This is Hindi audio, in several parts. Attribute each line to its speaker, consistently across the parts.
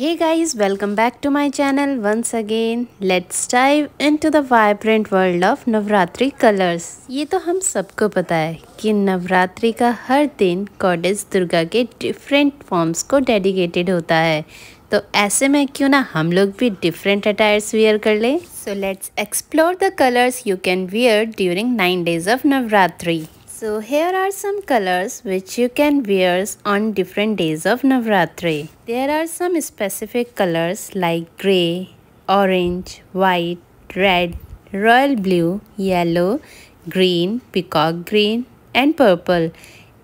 Speaker 1: Hey guys, welcome back to my channel once again. Let's dive into the vibrant world of Navratri colors. ये तो हम सबको पता है कि नवरात्रि का हर दिन गॉडेस दुर्गा के डिफरेंट फॉर्म्स को डेडिकेटेड होता है तो ऐसे में क्यों ना हम लोग भी डिफरेंट अटायर्स वेयर कर लें so let's explore the colours you can wear during nine days of Navratri So here are some colors which you can wear on different days of Navratri. There are some specific colors like gray, orange, white, red, royal blue, yellow, green, peacock green and purple.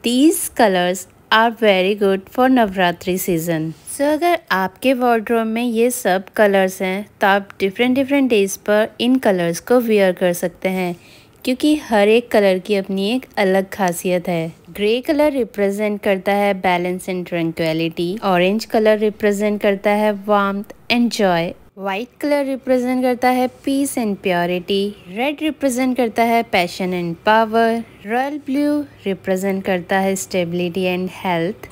Speaker 1: These colors are very good for Navratri season so अगर आपके वार्ड्रोब में ये सब कलर्स हैं तो आप डिफरेंट डिफरेंट डेज पर इन कलर्स को वेयर कर सकते हैं क्योंकि हर एक कलर की अपनी एक अलग खासियत है ग्रे कलर रिप्रेजेंट करता है balance and tranquillity orange colour represent करता है warm and joy white colour represent करता है peace and purity red represent करता है passion and power royal blue represent करता है stability and health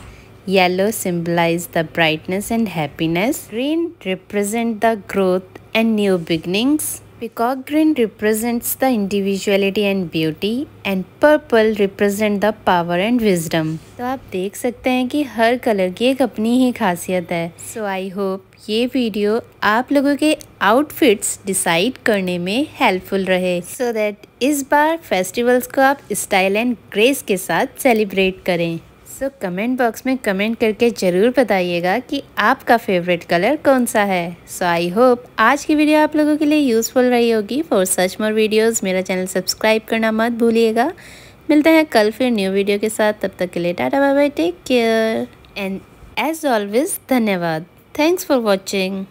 Speaker 1: yellow symbolise the brightness and happiness green represent the growth and new beginnings Peacock green represents the individuality and beauty and purple represent the power and wisdom. तो आप देख सकते हैं कि हर कलर की एक अपनी ही खासियत है सो आई होप ये वीडियो आप लोगों के आउटफिट्स डिसाइड करने में हेल्पफुल रहे सो so दैट इस बार फेस्टिवल्स को आप स्टाइल एंड ग्रेस के साथ सेलिब्रेट करें सो कमेंट बॉक्स में कमेंट करके ज़रूर बताइएगा कि आपका फेवरेट कलर कौन सा है सो आई होप आज की वीडियो आप लोगों के लिए यूज़फुल रही होगी फॉर सच मोर वीडियोस मेरा चैनल सब्सक्राइब करना मत भूलिएगा मिलते हैं कल फिर न्यू वीडियो के साथ तब तक के लिए tata bye bye take care and as always धन्यवाद थैंक्स फॉर वॉचिंग